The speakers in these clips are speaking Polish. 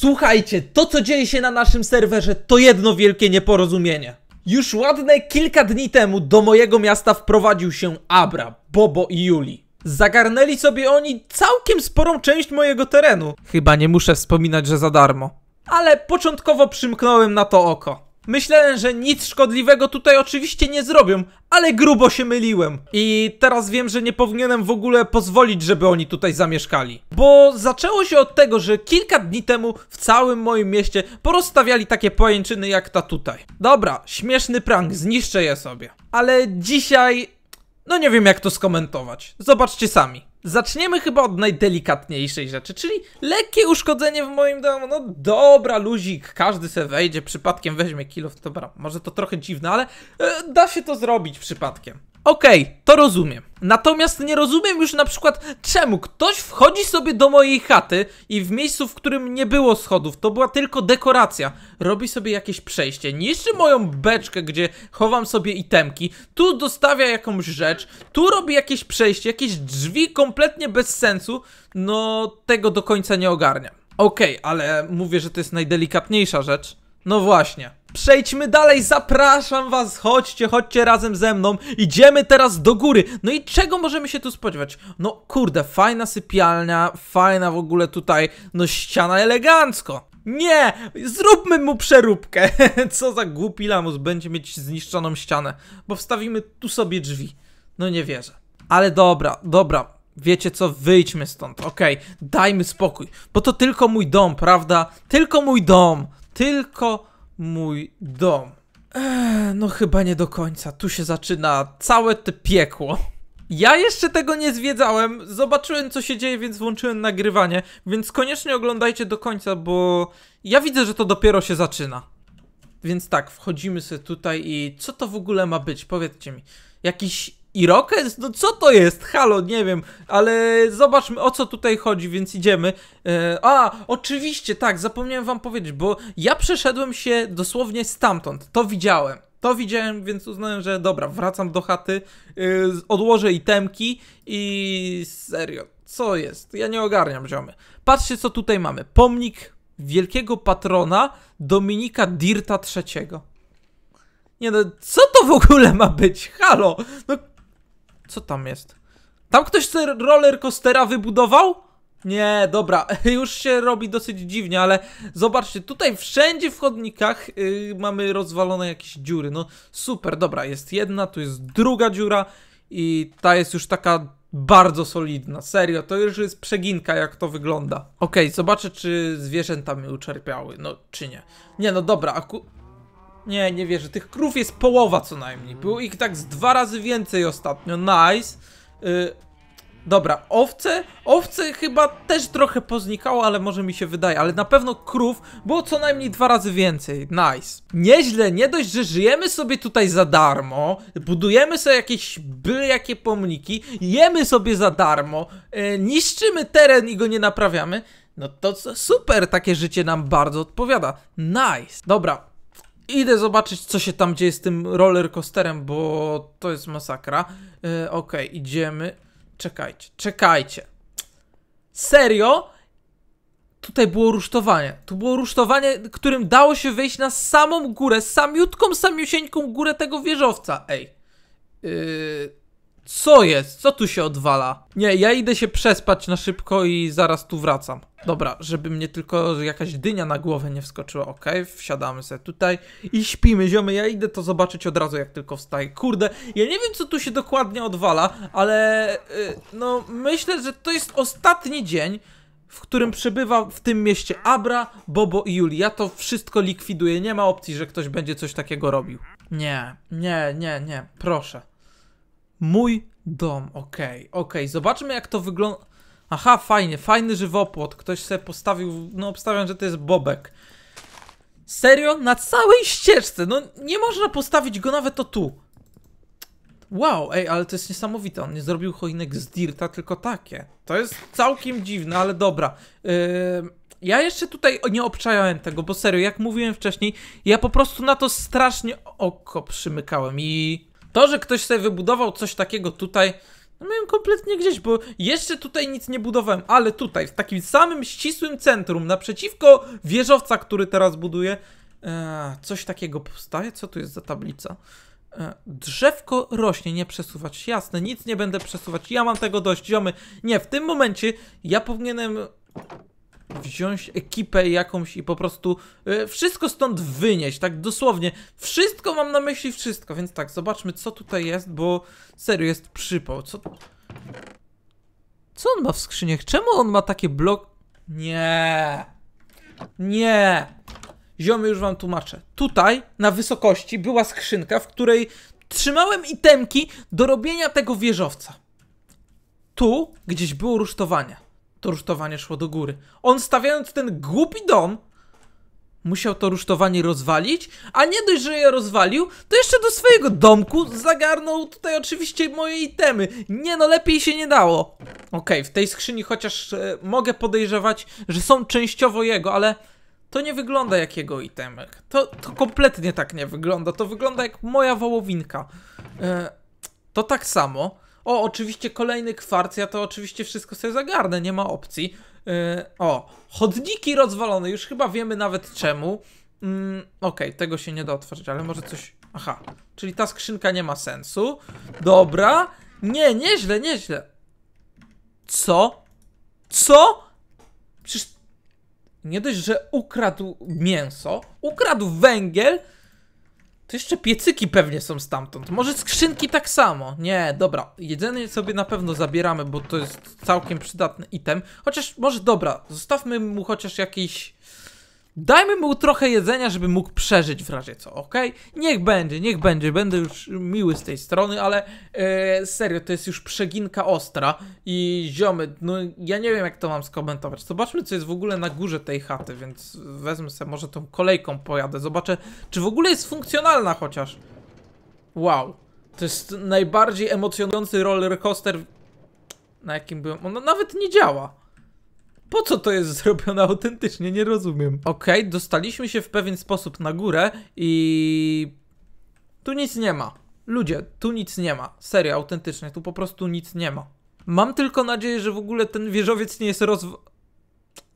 Słuchajcie, to co dzieje się na naszym serwerze to jedno wielkie nieporozumienie. Już ładne kilka dni temu do mojego miasta wprowadził się Abra, Bobo i Juli. Zagarnęli sobie oni całkiem sporą część mojego terenu. Chyba nie muszę wspominać, że za darmo. Ale początkowo przymknąłem na to oko. Myślałem, że nic szkodliwego tutaj oczywiście nie zrobią, ale grubo się myliłem. I teraz wiem, że nie powinienem w ogóle pozwolić, żeby oni tutaj zamieszkali. Bo zaczęło się od tego, że kilka dni temu w całym moim mieście porozstawiali takie pojęczyny jak ta tutaj. Dobra, śmieszny prank, zniszczę je sobie. Ale dzisiaj... No nie wiem jak to skomentować. Zobaczcie sami. Zaczniemy chyba od najdelikatniejszej rzeczy, czyli lekkie uszkodzenie w moim domu. No dobra, luzik, każdy se wejdzie, przypadkiem weźmie kilo. Dobra, może to trochę dziwne, ale e, da się to zrobić przypadkiem. Okej, okay, to rozumiem. Natomiast nie rozumiem już na przykład, czemu ktoś wchodzi sobie do mojej chaty i w miejscu, w którym nie było schodów, to była tylko dekoracja, robi sobie jakieś przejście, niszczy moją beczkę, gdzie chowam sobie itemki, tu dostawia jakąś rzecz, tu robi jakieś przejście, jakieś drzwi kompletnie bez sensu, no tego do końca nie ogarniam. Okej, okay, ale mówię, że to jest najdelikatniejsza rzecz. No właśnie. Przejdźmy dalej, zapraszam was, chodźcie, chodźcie razem ze mną, idziemy teraz do góry. No i czego możemy się tu spodziewać? No kurde, fajna sypialnia, fajna w ogóle tutaj, no ściana elegancko. Nie! Zróbmy mu przeróbkę! Co za głupi lamus będzie mieć zniszczoną ścianę, bo wstawimy tu sobie drzwi. No nie wierzę. Ale dobra, dobra, wiecie co, wyjdźmy stąd, okej, okay, dajmy spokój, bo to tylko mój dom, prawda? Tylko mój dom, tylko mój dom. Ech, eee, no chyba nie do końca, tu się zaczyna całe te piekło. Ja jeszcze tego nie zwiedzałem, zobaczyłem co się dzieje, więc włączyłem nagrywanie, więc koniecznie oglądajcie do końca, bo ja widzę, że to dopiero się zaczyna. Więc tak, wchodzimy sobie tutaj i co to w ogóle ma być? Powiedzcie mi. Jakiś i No co to jest? Halo, nie wiem, ale zobaczmy o co tutaj chodzi, więc idziemy. E, a, oczywiście, tak, zapomniałem wam powiedzieć, bo ja przeszedłem się dosłownie stamtąd, to widziałem. To widziałem, więc uznałem, że dobra, wracam do chaty, yy, odłożę itemki i serio, co jest? Ja nie ogarniam ziomy. Patrzcie, co tutaj mamy. Pomnik wielkiego patrona Dominika Dirta III. Nie no, co to w ogóle ma być? Halo! No co tam jest? Tam ktoś ten roller coastera wybudował? Nie, dobra, już się robi dosyć dziwnie, ale zobaczcie, tutaj wszędzie w chodnikach yy, mamy rozwalone jakieś dziury, no super, dobra, jest jedna, tu jest druga dziura i ta jest już taka bardzo solidna, serio, to już jest przeginka jak to wygląda. Okej, okay, zobaczę czy zwierzęta mnie uczerpiały, no czy nie. Nie, no dobra, aku nie, nie wierzę. Tych krów jest połowa co najmniej. Było ich tak z dwa razy więcej ostatnio. Nice. Yy, dobra, owce? Owce chyba też trochę poznikało, ale może mi się wydaje. Ale na pewno krów było co najmniej dwa razy więcej. Nice. Nieźle, nie dość, że żyjemy sobie tutaj za darmo. Budujemy sobie jakieś byle jakie pomniki. Jemy sobie za darmo. Yy, niszczymy teren i go nie naprawiamy. No to super, takie życie nam bardzo odpowiada. Nice. Dobra, Idę zobaczyć, co się tam dzieje z tym rollercoasterem, bo to jest masakra. E, ok, idziemy. Czekajcie, czekajcie. Serio? Tutaj było rusztowanie. Tu było rusztowanie, którym dało się wejść na samą górę, samiutką, samiusieńką górę tego wieżowca. Ej. Yy, co jest? Co tu się odwala? Nie, ja idę się przespać na szybko i zaraz tu wracam. Dobra, żeby mnie tylko jakaś dynia na głowę nie wskoczyła, ok, wsiadamy sobie tutaj i śpimy, ziomy, ja idę to zobaczyć od razu jak tylko wstaję. Kurde, ja nie wiem co tu się dokładnie odwala, ale yy, no myślę, że to jest ostatni dzień, w którym przebywa w tym mieście Abra, Bobo i Julia. Ja to wszystko likwiduję, nie ma opcji, że ktoś będzie coś takiego robił. Nie, nie, nie, nie, proszę. Mój dom, okej, okay, okej, okay. zobaczmy jak to wygląda. Aha, fajnie, fajny żywopłot, ktoś sobie postawił, no obstawiam, że to jest bobek. Serio? Na całej ścieżce, no nie można postawić go nawet o tu. Wow, ej, ale to jest niesamowite, on nie zrobił choinek z dirta, tylko takie. To jest całkiem dziwne, ale dobra. Yy, ja jeszcze tutaj nie obczajałem tego, bo serio, jak mówiłem wcześniej, ja po prostu na to strasznie oko przymykałem i... To, że ktoś sobie wybudował coś takiego tutaj, no miałem kompletnie gdzieś, bo jeszcze tutaj nic nie budowałem, ale tutaj, w takim samym ścisłym centrum, naprzeciwko wieżowca, który teraz buduję, e, coś takiego powstaje. Co tu jest za tablica? E, drzewko rośnie, nie przesuwać. Jasne, nic nie będę przesuwać. Ja mam tego dość, ziomy. Nie, w tym momencie ja powinienem wziąć ekipę jakąś i po prostu y, wszystko stąd wynieść, tak dosłownie. Wszystko mam na myśli, wszystko, więc tak, zobaczmy co tutaj jest, bo serio jest przypał. Co... Co on ma w skrzyniach? Czemu on ma takie blok... Nie. Nie. Ziomy już wam tłumaczę. Tutaj, na wysokości, była skrzynka, w której trzymałem itemki do robienia tego wieżowca. Tu gdzieś było rusztowanie to rusztowanie szło do góry. On stawiając ten głupi dom, musiał to rusztowanie rozwalić, a nie dość, że je rozwalił, to jeszcze do swojego domku zagarnął tutaj oczywiście moje itemy. Nie no, lepiej się nie dało. Ok, w tej skrzyni chociaż e, mogę podejrzewać, że są częściowo jego, ale to nie wygląda jak jego itemek. To, to kompletnie tak nie wygląda, to wygląda jak moja wołowinka. E, to tak samo o, oczywiście kolejny kwarc, ja to oczywiście wszystko sobie zagarnę, nie ma opcji. Yy, o, chodniki rozwalone, już chyba wiemy nawet czemu. Mm, okej, okay, tego się nie da otworzyć, ale może coś... Aha, czyli ta skrzynka nie ma sensu. Dobra. Nie, nieźle, nieźle. Co? Co? Przecież nie dość, że ukradł mięso, ukradł węgiel, to jeszcze piecyki pewnie są stamtąd. Może skrzynki tak samo. Nie, dobra. Jedzenie sobie na pewno zabieramy, bo to jest całkiem przydatny item. Chociaż może dobra, zostawmy mu chociaż jakiś Dajmy mu trochę jedzenia, żeby mógł przeżyć w razie co, ok? Niech będzie, niech będzie, będę już miły z tej strony, ale e, serio, to jest już przeginka ostra i ziomy, no ja nie wiem jak to mam skomentować. Zobaczmy co jest w ogóle na górze tej chaty, więc wezmę sobie może tą kolejką pojadę, zobaczę czy w ogóle jest funkcjonalna chociaż. Wow, to jest najbardziej emocjonujący roller coaster na jakim byłem, ono nawet nie działa. Po co to jest zrobione autentycznie? Nie rozumiem. Okej, okay, dostaliśmy się w pewien sposób na górę i... Tu nic nie ma. Ludzie, tu nic nie ma. Serio, autentycznie, tu po prostu nic nie ma. Mam tylko nadzieję, że w ogóle ten wieżowiec nie jest rozw...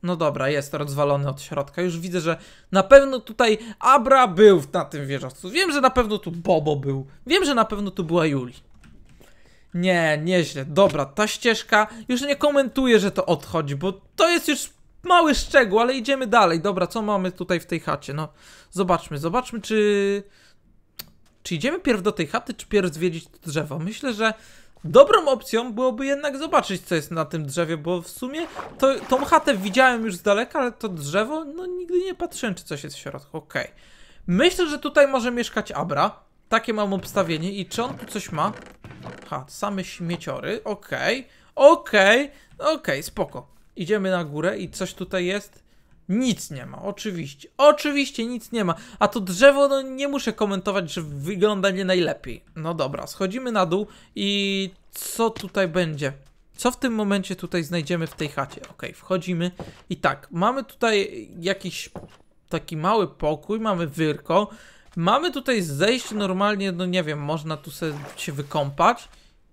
No dobra, jest rozwalony od środka. Już widzę, że na pewno tutaj Abra był na tym wieżowcu. Wiem, że na pewno tu Bobo był. Wiem, że na pewno tu była Juli. Nie, nieźle. Dobra, ta ścieżka. Już nie komentuję, że to odchodzi, bo to jest już mały szczegół, ale idziemy dalej. Dobra, co mamy tutaj w tej chacie? No, zobaczmy, zobaczmy, czy. Czy idziemy pierw do tej chaty, czy pierw zwiedzić to drzewo? Myślę, że dobrą opcją byłoby jednak zobaczyć, co jest na tym drzewie, bo w sumie to, tą chatę widziałem już z daleka, ale to drzewo, no nigdy nie patrzyłem, czy coś jest w środku. Okej. Okay. Myślę, że tutaj może mieszkać Abra. Takie mam obstawienie. I czy on tu coś ma? Ha, same śmieciory. Okej, okay. okej, okay. okej, okay, spoko. Idziemy na górę i coś tutaj jest? Nic nie ma, oczywiście. Oczywiście nic nie ma. A to drzewo, no nie muszę komentować, że wygląda nie najlepiej. No dobra, schodzimy na dół i co tutaj będzie? Co w tym momencie tutaj znajdziemy w tej chacie? Ok, wchodzimy i tak, mamy tutaj jakiś taki mały pokój, mamy wyrko, Mamy tutaj zejść normalnie, no nie wiem, można tu sobie się wykąpać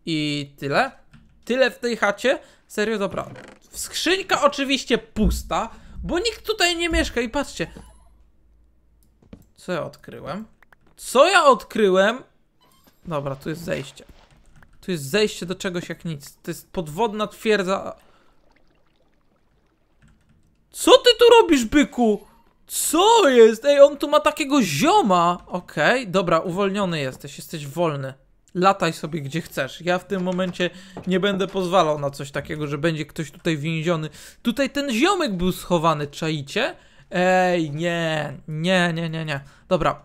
i tyle. Tyle w tej chacie. Serio, dobra. Skrzynka oczywiście pusta, bo nikt tutaj nie mieszka i patrzcie. Co ja odkryłem? Co ja odkryłem? Dobra, tu jest zejście. Tu jest zejście do czegoś jak nic. To jest podwodna twierdza. Co ty tu robisz, byku? Co jest? Ej, on tu ma takiego zioma! Okej, okay, dobra, uwolniony jesteś, jesteś wolny. Lataj sobie gdzie chcesz. Ja w tym momencie nie będę pozwalał na coś takiego, że będzie ktoś tutaj więziony. Tutaj ten ziomek był schowany, czaicie? Ej, nie, nie, nie, nie, nie. Dobra,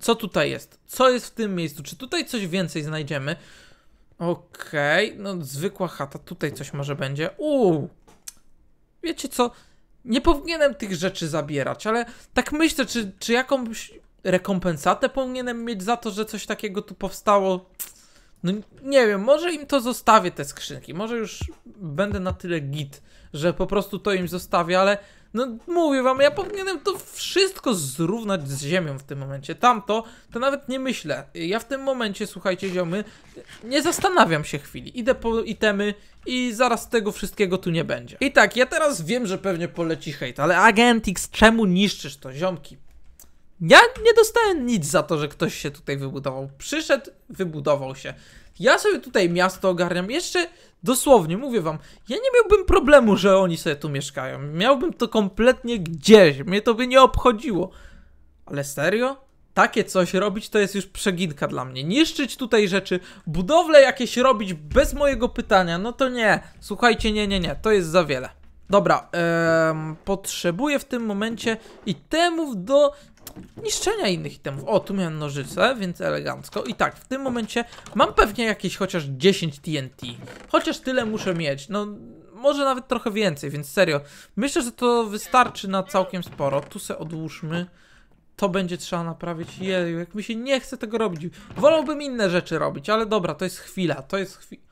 co tutaj jest? Co jest w tym miejscu? Czy tutaj coś więcej znajdziemy? Okej, okay, no zwykła chata, tutaj coś może będzie. Uuu, wiecie co? nie powinienem tych rzeczy zabierać, ale tak myślę, czy, czy jakąś rekompensatę powinienem mieć za to, że coś takiego tu powstało. No nie wiem, może im to zostawię te skrzynki, może już będę na tyle git, że po prostu to im zostawię, ale no mówię wam, ja powinienem to wszystko zrównać z ziemią w tym momencie. Tamto, to nawet nie myślę. Ja w tym momencie, słuchajcie ziomy, nie zastanawiam się chwili. Idę po itemy i zaraz tego wszystkiego tu nie będzie. I tak, ja teraz wiem, że pewnie poleci hejt, ale Agentix, czemu niszczysz to, ziomki? Ja nie dostałem nic za to, że ktoś się tutaj wybudował. Przyszedł, wybudował się. Ja sobie tutaj miasto ogarniam. Jeszcze dosłownie, mówię wam, ja nie miałbym problemu, że oni sobie tu mieszkają. Miałbym to kompletnie gdzieś. Mnie to by nie obchodziło. Ale serio? Takie coś robić to jest już przeginka dla mnie. Niszczyć tutaj rzeczy, budowle jakieś robić bez mojego pytania, no to nie. Słuchajcie, nie, nie, nie. To jest za wiele. Dobra, em, potrzebuję w tym momencie itemów do niszczenia innych itemów. O, tu miałem nożyce, więc elegancko. I tak, w tym momencie mam pewnie jakieś chociaż 10 TNT. Chociaż tyle muszę mieć. No, może nawet trochę więcej, więc serio. Myślę, że to wystarczy na całkiem sporo. Tu se odłóżmy. To będzie trzeba naprawić. Jeju, jak mi się nie chce tego robić. Wolałbym inne rzeczy robić, ale dobra, to jest chwila. To jest chwila.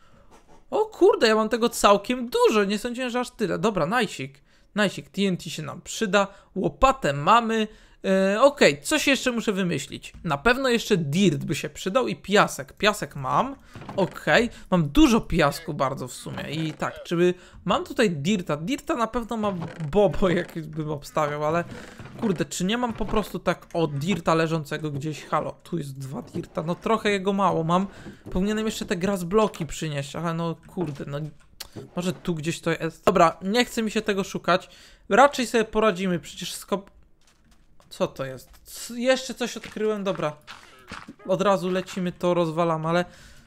O kurde, ja mam tego całkiem dużo, nie sądziłem, że aż tyle. Dobra, najsik. Najsik TNT się nam przyda. Łopatę mamy. E, okej, okay, coś jeszcze muszę wymyślić. Na pewno jeszcze dirt by się przydał i piasek. Piasek mam. Okej, okay. mam dużo piasku bardzo w sumie. I tak, czyby... Mam tutaj dirta. Dirta na pewno mam bobo, jakbym obstawiał, ale... Kurde, czy nie mam po prostu tak o dirta leżącego gdzieś? Halo, tu jest dwa dirta. No trochę jego mało mam. Powinienem jeszcze te bloki przynieść, ale no kurde, no... Może tu gdzieś to jest. Dobra, nie chce mi się tego szukać. Raczej sobie poradzimy, przecież skop co to jest? C jeszcze coś odkryłem, dobra. Od razu lecimy, to rozwalam, ale...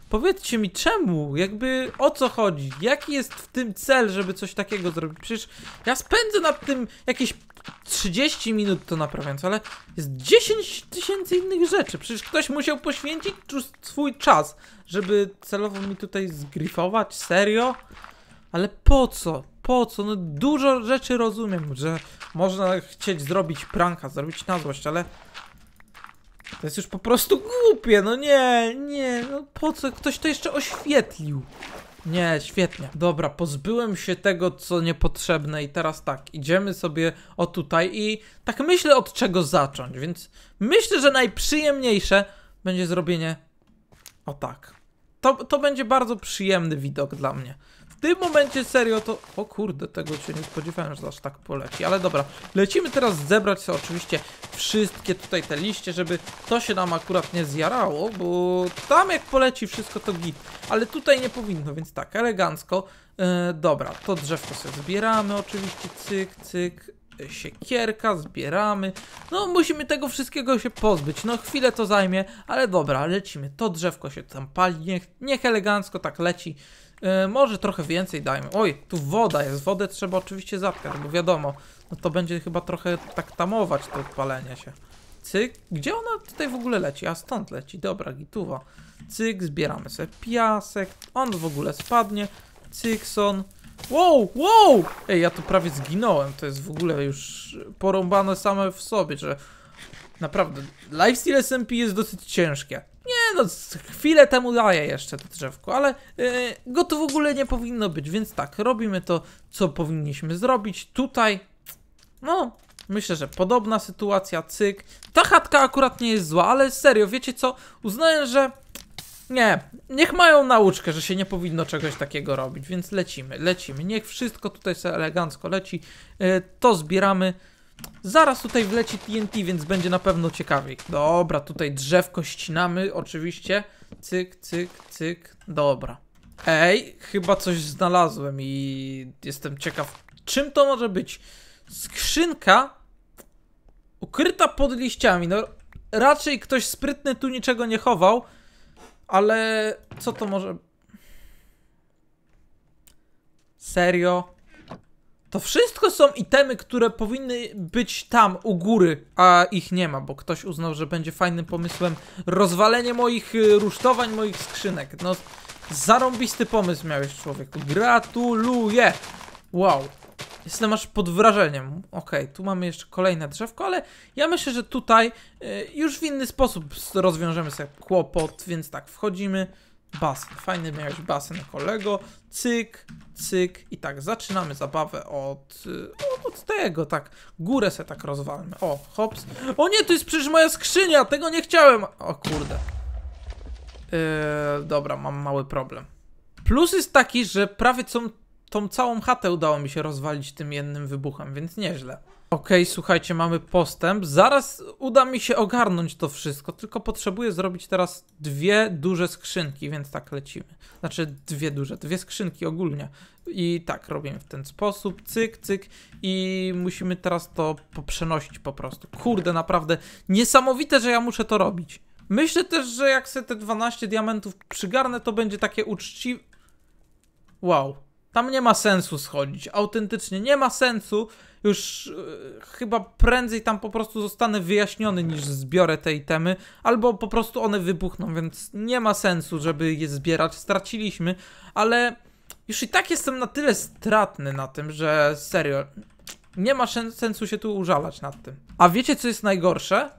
Powiedzcie mi czemu, jakby o co chodzi, jaki jest w tym cel, żeby coś takiego zrobić, przecież ja spędzę nad tym jakieś 30 minut to naprawiając, ale jest 10 tysięcy innych rzeczy, przecież ktoś musiał poświęcić swój czas, żeby celowo mi tutaj zgrifować, serio? Ale po co? po co? No dużo rzeczy rozumiem, że można chcieć zrobić pranka, zrobić na złość, ale to jest już po prostu głupie, no nie, nie, no po co? Ktoś to jeszcze oświetlił. Nie, świetnie. Dobra, pozbyłem się tego, co niepotrzebne i teraz tak, idziemy sobie o tutaj i tak myślę od czego zacząć, więc myślę, że najprzyjemniejsze będzie zrobienie o tak. To, to będzie bardzo przyjemny widok dla mnie w tym momencie serio to... O kurde, tego się nie spodziewałem, że aż tak poleci, ale dobra. Lecimy teraz zebrać sobie oczywiście wszystkie tutaj te liście, żeby to się nam akurat nie zjarało, bo tam jak poleci wszystko to git. Ale tutaj nie powinno, więc tak, elegancko. E, dobra, to drzewko sobie zbieramy oczywiście, cyk, cyk siekierka, zbieramy. No, musimy tego wszystkiego się pozbyć. No, chwilę to zajmie, ale dobra, lecimy. To drzewko się tam pali, niech, niech elegancko tak leci. Yy, może trochę więcej dajmy. Oj, tu woda jest. Wodę trzeba oczywiście zatkać, bo wiadomo, no to będzie chyba trochę tak tamować to odpalenie się. Cyk. Gdzie ona tutaj w ogóle leci? A stąd leci. Dobra, gituwa. Cyk, zbieramy sobie piasek. On w ogóle spadnie. Cykson. Wow, wow! Ej, ja tu prawie zginąłem. To jest w ogóle już porąbane same w sobie, że... Naprawdę, lifestyle SMP jest dosyć ciężkie. Nie no, chwilę temu daję jeszcze to drzewko, ale yy, go to w ogóle nie powinno być, więc tak, robimy to, co powinniśmy zrobić. Tutaj, no, myślę, że podobna sytuacja, cyk. Ta chatka akurat nie jest zła, ale serio, wiecie co, uznaję, że nie, niech mają nauczkę, że się nie powinno czegoś takiego robić, więc lecimy, lecimy. Niech wszystko tutaj sobie elegancko leci, yy, to zbieramy. Zaraz tutaj wleci TNT, więc będzie na pewno ciekawiej. Dobra, tutaj drzewko ścinamy, oczywiście. Cyk, cyk, cyk. Dobra. Ej, chyba coś znalazłem i jestem ciekaw, czym to może być. Skrzynka ukryta pod liściami. No, raczej ktoś sprytny tu niczego nie chował, ale co to może... Serio? To wszystko są itemy, które powinny być tam, u góry, a ich nie ma, bo ktoś uznał, że będzie fajnym pomysłem rozwalenie moich y, rusztowań, moich skrzynek. No, zarąbisty pomysł miałeś, człowieku. Gratuluję! Wow. Jestem aż pod wrażeniem. Ok, tu mamy jeszcze kolejne drzewko, ale ja myślę, że tutaj y, już w inny sposób rozwiążemy sobie kłopot, więc tak, wchodzimy, basen. Fajny miałeś basen, kolego. Cyk, cyk i tak zaczynamy zabawę od, e, od tego, tak. Górę se tak rozwalmy. O, hops. O nie, to jest przecież moja skrzynia, tego nie chciałem. O kurde. Yy, dobra, mam mały problem. Plus jest taki, że prawie co, tą całą chatę udało mi się rozwalić tym jednym wybuchem, więc nieźle. Okej, okay, słuchajcie, mamy postęp. Zaraz uda mi się ogarnąć to wszystko, tylko potrzebuję zrobić teraz dwie duże skrzynki, więc tak lecimy. Znaczy dwie duże, dwie skrzynki ogólnie. I tak robimy w ten sposób, cyk, cyk i musimy teraz to poprzenosić po prostu. Kurde, naprawdę niesamowite, że ja muszę to robić. Myślę też, że jak sobie te 12 diamentów przygarnę, to będzie takie uczciwe... Wow. Tam nie ma sensu schodzić, autentycznie nie ma sensu, już e, chyba prędzej tam po prostu zostanę wyjaśniony niż zbiorę te itemy, albo po prostu one wybuchną, więc nie ma sensu, żeby je zbierać, straciliśmy, ale już i tak jestem na tyle stratny na tym, że serio, nie ma sensu się tu użalać nad tym. A wiecie co jest najgorsze?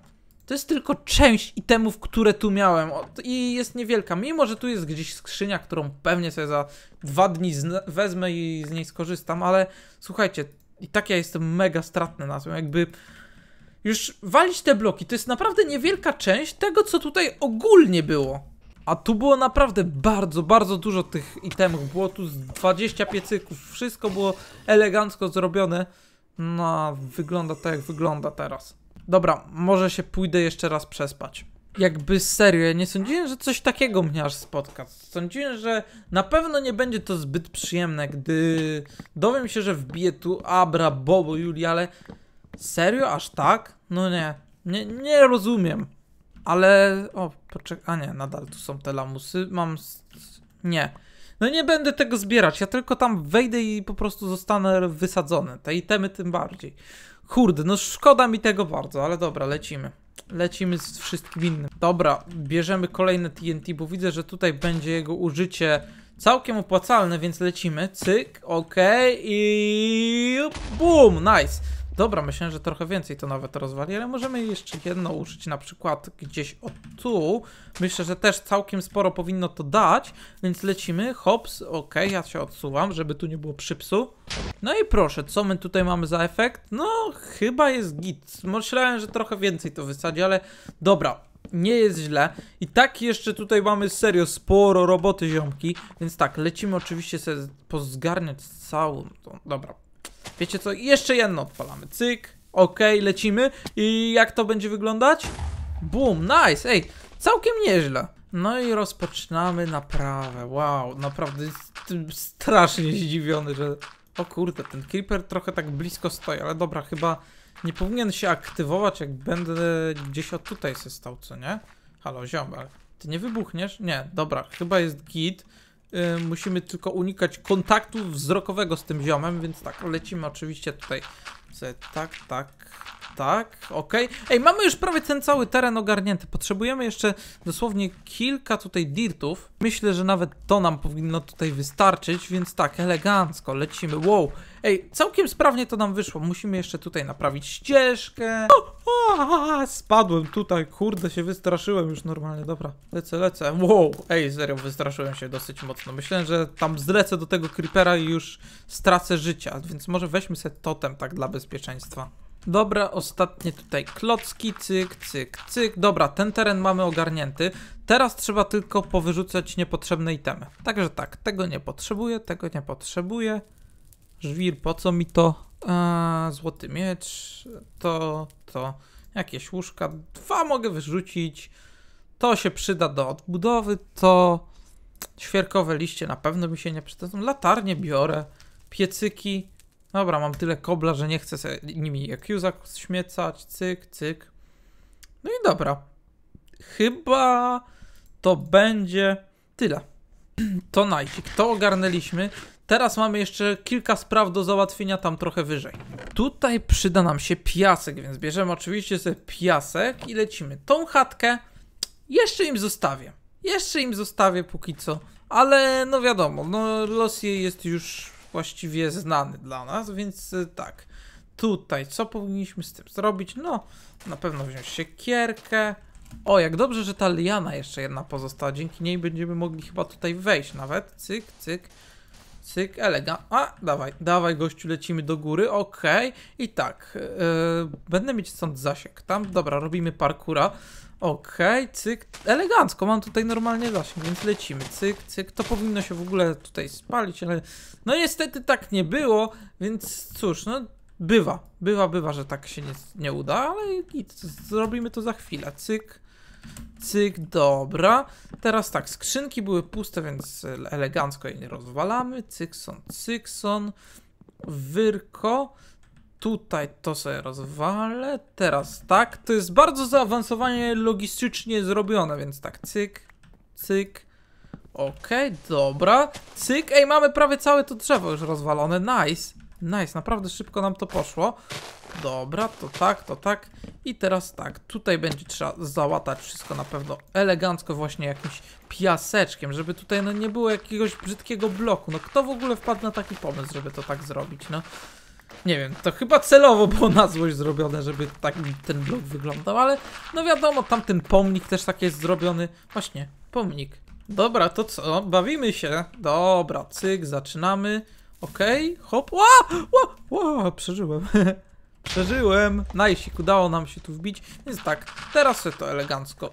To jest tylko część itemów, które tu miałem i jest niewielka, mimo że tu jest gdzieś skrzynia, którą pewnie sobie za dwa dni wezmę i z niej skorzystam, ale słuchajcie, i tak ja jestem mega stratny na tym, jakby już walić te bloki, to jest naprawdę niewielka część tego, co tutaj ogólnie było. A tu było naprawdę bardzo, bardzo dużo tych itemów, było tu z 20 piecyków, wszystko było elegancko zrobione. No, wygląda tak, jak wygląda teraz. Dobra, może się pójdę jeszcze raz przespać jakby serio, nie sądziłem, że coś takiego mnie aż spotka. Sądziłem, że na pewno nie będzie to zbyt przyjemne, gdy dowiem się, że wbije tu Abra, Bobo, Juli, ale serio aż tak? No nie, nie, nie rozumiem. Ale, o, poczekaj, a nie, nadal tu są te lamusy, mam, nie. No nie będę tego zbierać, ja tylko tam wejdę i po prostu zostanę wysadzony. Te itemy tym bardziej. Kurde, no szkoda mi tego bardzo, ale dobra, lecimy. Lecimy z wszystkim innym. Dobra, bierzemy kolejne TNT, bo widzę, że tutaj będzie jego użycie całkiem opłacalne, więc lecimy. Cyk, ok i bum, nice. Dobra, myślę, że trochę więcej to nawet rozwali, ale możemy jeszcze jedno użyć na przykład gdzieś o tu. Myślę, że też całkiem sporo powinno to dać, więc lecimy. Hops, ok, ja się odsuwam, żeby tu nie było przypsu. No i proszę, co my tutaj mamy za efekt? No, chyba jest git. Myślałem, że trochę więcej to wysadzi, ale dobra, nie jest źle. I tak jeszcze tutaj mamy serio sporo roboty ziomki, więc tak, lecimy oczywiście sobie pozgarniać całą... Dobra, Wiecie co, jeszcze jedno odpalamy, cyk, ok, lecimy i jak to będzie wyglądać? Boom, nice, ej, całkiem nieźle. No i rozpoczynamy naprawę, wow, naprawdę jestem strasznie zdziwiony, że... O kurde, ten creeper trochę tak blisko stoi, ale dobra, chyba nie powinien się aktywować, jak będę gdzieś od tutaj się stał, co nie? Halo, ziomal, ty nie wybuchniesz? Nie, dobra, chyba jest git. Y, musimy tylko unikać kontaktu wzrokowego z tym ziomem, więc tak, lecimy oczywiście tutaj. Tak, tak, tak, okej. Okay. Ej, mamy już prawie ten cały teren ogarnięty. Potrzebujemy jeszcze dosłownie kilka tutaj dirtów. Myślę, że nawet to nam powinno tutaj wystarczyć, więc tak, elegancko, lecimy. Wow, ej, całkiem sprawnie to nam wyszło. Musimy jeszcze tutaj naprawić ścieżkę. O, o, spadłem tutaj, kurde, się wystraszyłem już normalnie, dobra. Lecę, lecę. Wow, ej, serio, wystraszyłem się dosyć mocno. Myślałem, że tam zlecę do tego creepera i już stracę życia, więc może weźmy sobie totem tak dla bezpieczeństwa. Dobra, ostatnie tutaj klocki, cyk, cyk, cyk. Dobra, ten teren mamy ogarnięty. Teraz trzeba tylko powyrzucać niepotrzebne itemy. Także tak, tego nie potrzebuję, tego nie potrzebuję. Żwir, po co mi to? Eee, złoty miecz, to, to, jakieś łóżka. Dwa mogę wyrzucić. To się przyda do odbudowy, to świerkowe liście na pewno mi się nie przydadzą. Latarnie biorę, piecyki Dobra, mam tyle kobla, że nie chcę sobie nimi Yakuza śmiecać, cyk, cyk. No i dobra. Chyba to będzie tyle. To najcik, to ogarnęliśmy. Teraz mamy jeszcze kilka spraw do załatwienia tam trochę wyżej. Tutaj przyda nam się piasek, więc bierzemy oczywiście sobie piasek i lecimy. Tą chatkę jeszcze im zostawię. Jeszcze im zostawię póki co, ale no wiadomo, no los jej jest już właściwie znany dla nas, więc e, tak. Tutaj co powinniśmy z tym zrobić? No, na pewno wziąć siekierkę. O, jak dobrze, że ta liana jeszcze jedna pozostała. Dzięki niej będziemy mogli chyba tutaj wejść nawet. Cyk, cyk, cyk, Elega. A, dawaj, dawaj gościu, lecimy do góry, okej. Okay. I tak, yy, będę mieć stąd zasięg tam. Dobra, robimy parkura. Okej, okay, cyk. Elegancko, mam tutaj normalnie zasięg, więc lecimy. Cyk, cyk. To powinno się w ogóle tutaj spalić, ale no niestety tak nie było, więc cóż, no bywa. Bywa, bywa, że tak się nie, nie uda, ale nic, Zrobimy to za chwilę. Cyk, cyk, dobra. Teraz tak, skrzynki były puste, więc elegancko je nie rozwalamy. Cykson, cykson, wyrko. Tutaj to sobie rozwalę. Teraz tak. To jest bardzo zaawansowanie logistycznie zrobione, więc tak. Cyk, cyk. Okej, okay, dobra. Cyk. Ej, mamy prawie całe to drzewo już rozwalone. Nice. Nice, naprawdę szybko nam to poszło. Dobra, to tak, to tak. I teraz tak, tutaj będzie trzeba załatać wszystko na pewno elegancko właśnie jakimś piaseczkiem, żeby tutaj no, nie było jakiegoś brzydkiego bloku. No kto w ogóle wpadł na taki pomysł, żeby to tak zrobić, no. Nie wiem, to chyba celowo było na złość zrobione, żeby tak ten blok wyglądał, ale no wiadomo, tamten pomnik też tak jest zrobiony. Właśnie, pomnik. Dobra, to co? Bawimy się. Dobra, cyk, zaczynamy. Okej, okay, hop, ła, ła, ła, przeżyłem. przeżyłem. Najsik, udało nam się tu wbić. Więc tak, teraz sobie to elegancko.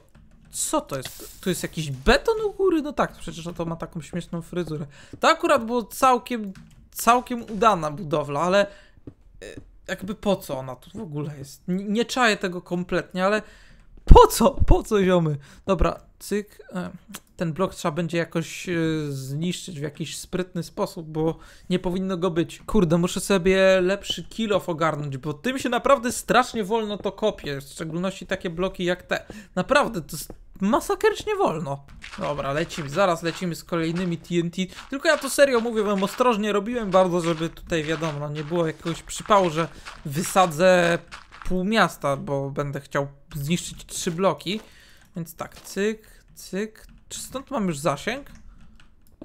Co to jest? Tu jest jakiś beton u góry? No tak, przecież to ma taką śmieszną fryzurę. To akurat było całkiem, całkiem udana budowla, ale jakby po co ona tu w ogóle jest? Nie, nie czaję tego kompletnie, ale po co? Po co ziomy? Dobra, cyk. E, ten blok trzeba będzie jakoś e, zniszczyć w jakiś sprytny sposób, bo nie powinno go być. Kurde, muszę sobie lepszy kill off ogarnąć, bo tym się naprawdę strasznie wolno to kopie. W szczególności takie bloki jak te. Naprawdę, to jest masakercznie wolno. Dobra, lecimy, zaraz lecimy z kolejnymi TNT. Tylko ja to serio mówię wam, ostrożnie robiłem bardzo, żeby tutaj wiadomo, no, nie było jakiegoś przypału, że wysadzę pół miasta, bo będę chciał zniszczyć trzy bloki. Więc tak, cyk, cyk. Czy stąd mam już zasięg?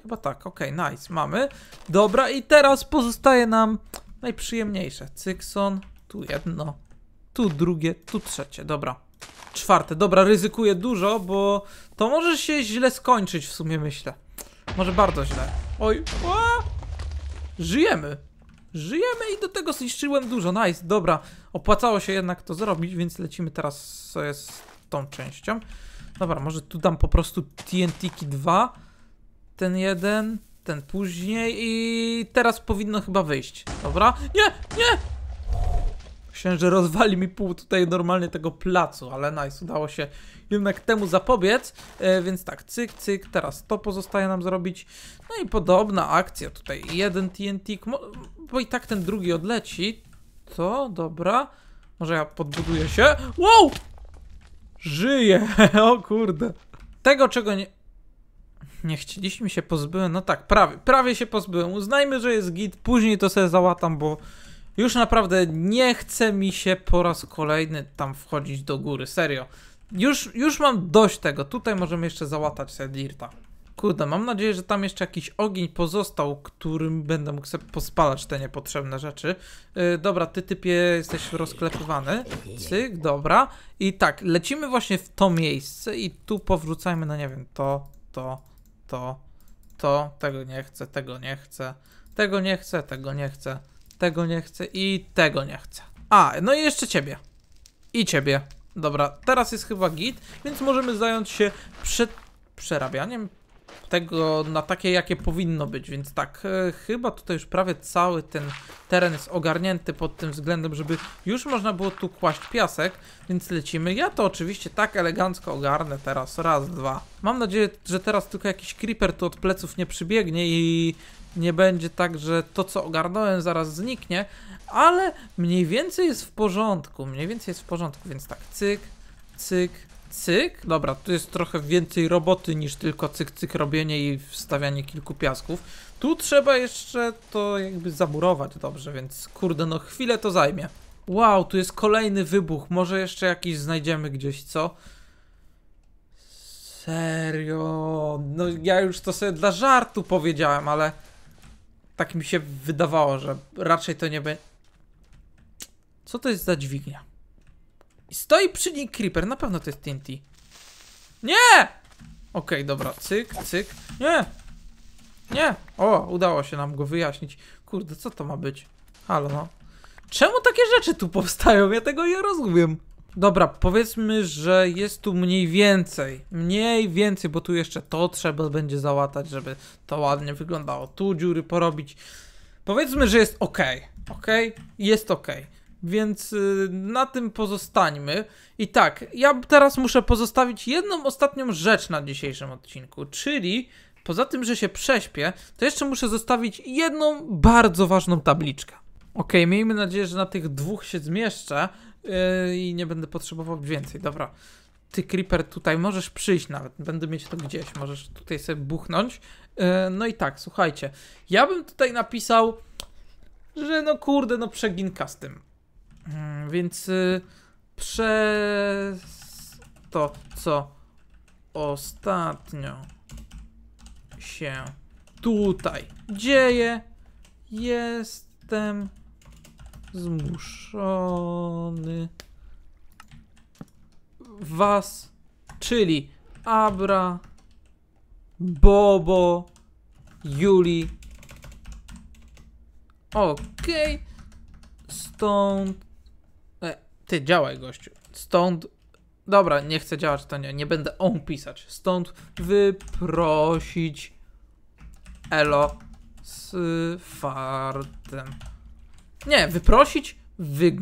Chyba tak, okej, okay, nice, mamy. Dobra, i teraz pozostaje nam najprzyjemniejsze. Cykson, tu jedno, tu drugie, tu trzecie, dobra czwarte. Dobra, ryzykuję dużo, bo to może się źle skończyć w sumie myślę. Może bardzo źle. Oj, a! Żyjemy. Żyjemy i do tego zniszczyłem dużo, nice, dobra. Opłacało się jednak to zrobić, więc lecimy teraz sobie z tą częścią. Dobra, może tu dam po prostu TNT 2. Ten jeden, ten później i teraz powinno chyba wyjść. Dobra? Nie, nie, Księże rozwali mi pół tutaj normalnie tego placu, ale nice, udało się jednak temu zapobiec. E, więc tak, cyk, cyk, teraz to pozostaje nam zrobić. No i podobna akcja tutaj, jeden TNT, bo i tak ten drugi odleci. To, dobra. Może ja podbuduję się. Wow! Żyje! o kurde. Tego, czego nie... Nie chcieliśmy się pozbyłem, no tak, prawie, prawie się pozbyłem. Uznajmy, że jest git, później to sobie załatam, bo już naprawdę nie chce mi się po raz kolejny tam wchodzić do góry, serio. Już, już mam dość tego, tutaj możemy jeszcze załatać dirta. Kurde, mam nadzieję, że tam jeszcze jakiś ogień pozostał, którym będę mógł sobie pospalać te niepotrzebne rzeczy. Yy, dobra, ty typie jesteś rozklepywany. Cyk, dobra. I tak, lecimy właśnie w to miejsce i tu powrócajmy na, nie wiem, to, to, to, to. Tego nie chcę, tego nie chcę, tego nie chcę, tego nie chcę. Tego nie chcę i tego nie chcę. A, no i jeszcze ciebie. I ciebie. Dobra, teraz jest chyba git, więc możemy zająć się prze przerabianiem tego na takie, jakie powinno być, więc tak, e, chyba tutaj już prawie cały ten teren jest ogarnięty pod tym względem, żeby już można było tu kłaść piasek, więc lecimy. Ja to oczywiście tak elegancko ogarnę teraz, raz, dwa. Mam nadzieję, że teraz tylko jakiś creeper tu od pleców nie przybiegnie i nie będzie tak, że to co ogarnąłem zaraz zniknie, ale mniej więcej jest w porządku, mniej więcej jest w porządku, więc tak, cyk, cyk, cyk. Dobra, tu jest trochę więcej roboty niż tylko cyk, cyk robienie i wstawianie kilku piasków. Tu trzeba jeszcze to jakby zamurować dobrze, więc kurde, no chwilę to zajmie. Wow, tu jest kolejny wybuch, może jeszcze jakiś znajdziemy gdzieś, co? Serio, no ja już to sobie dla żartu powiedziałem, ale... Tak mi się wydawało, że raczej to nie będzie... Co to jest za dźwignia? I stoi przy niej creeper, na pewno to jest TNT. Nie! Okej, okay, dobra, cyk, cyk. Nie! Nie! O, udało się nam go wyjaśnić. Kurde, co to ma być? Halo, no. Czemu takie rzeczy tu powstają? Ja tego nie rozumiem. Dobra, powiedzmy, że jest tu mniej więcej. Mniej więcej, bo tu jeszcze to trzeba będzie załatać, żeby to ładnie wyglądało. Tu dziury porobić. Powiedzmy, że jest ok. Ok? Jest ok. Więc y, na tym pozostańmy. I tak, ja teraz muszę pozostawić jedną ostatnią rzecz na dzisiejszym odcinku, czyli poza tym, że się prześpię, to jeszcze muszę zostawić jedną bardzo ważną tabliczkę. Ok, miejmy nadzieję, że na tych dwóch się zmieszczę, Yy, i nie będę potrzebował więcej. Dobra, ty Creeper tutaj możesz przyjść nawet, będę mieć to gdzieś, możesz tutaj sobie buchnąć. Yy, no i tak, słuchajcie, ja bym tutaj napisał, że no kurde, no przeginka z tym. Mm, więc y, przez to, co ostatnio się tutaj dzieje, jestem zmuszony was, czyli Abra, Bobo, Juli. Okej. Okay. Stąd... E, ty, działaj gościu. Stąd... Dobra, nie chcę działać, to nie, nie będę on pisać. Stąd wyprosić Elo z fartem. Nie, wyprosić, wy...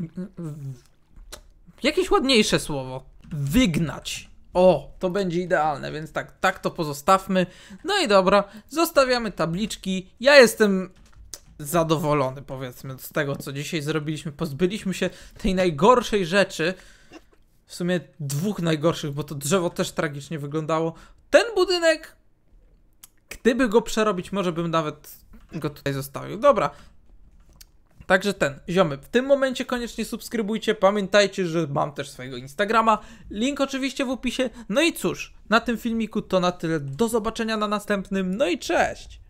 Jakieś ładniejsze słowo. Wygnać. O, to będzie idealne, więc tak, tak to pozostawmy. No i dobra, zostawiamy tabliczki. Ja jestem zadowolony, powiedzmy, z tego, co dzisiaj zrobiliśmy. Pozbyliśmy się tej najgorszej rzeczy. W sumie dwóch najgorszych, bo to drzewo też tragicznie wyglądało. Ten budynek, gdyby go przerobić, może bym nawet go tutaj zostawił. Dobra, Także ten, ziomy, w tym momencie koniecznie subskrybujcie, pamiętajcie, że mam też swojego Instagrama, link oczywiście w opisie. No i cóż, na tym filmiku to na tyle, do zobaczenia na następnym, no i cześć!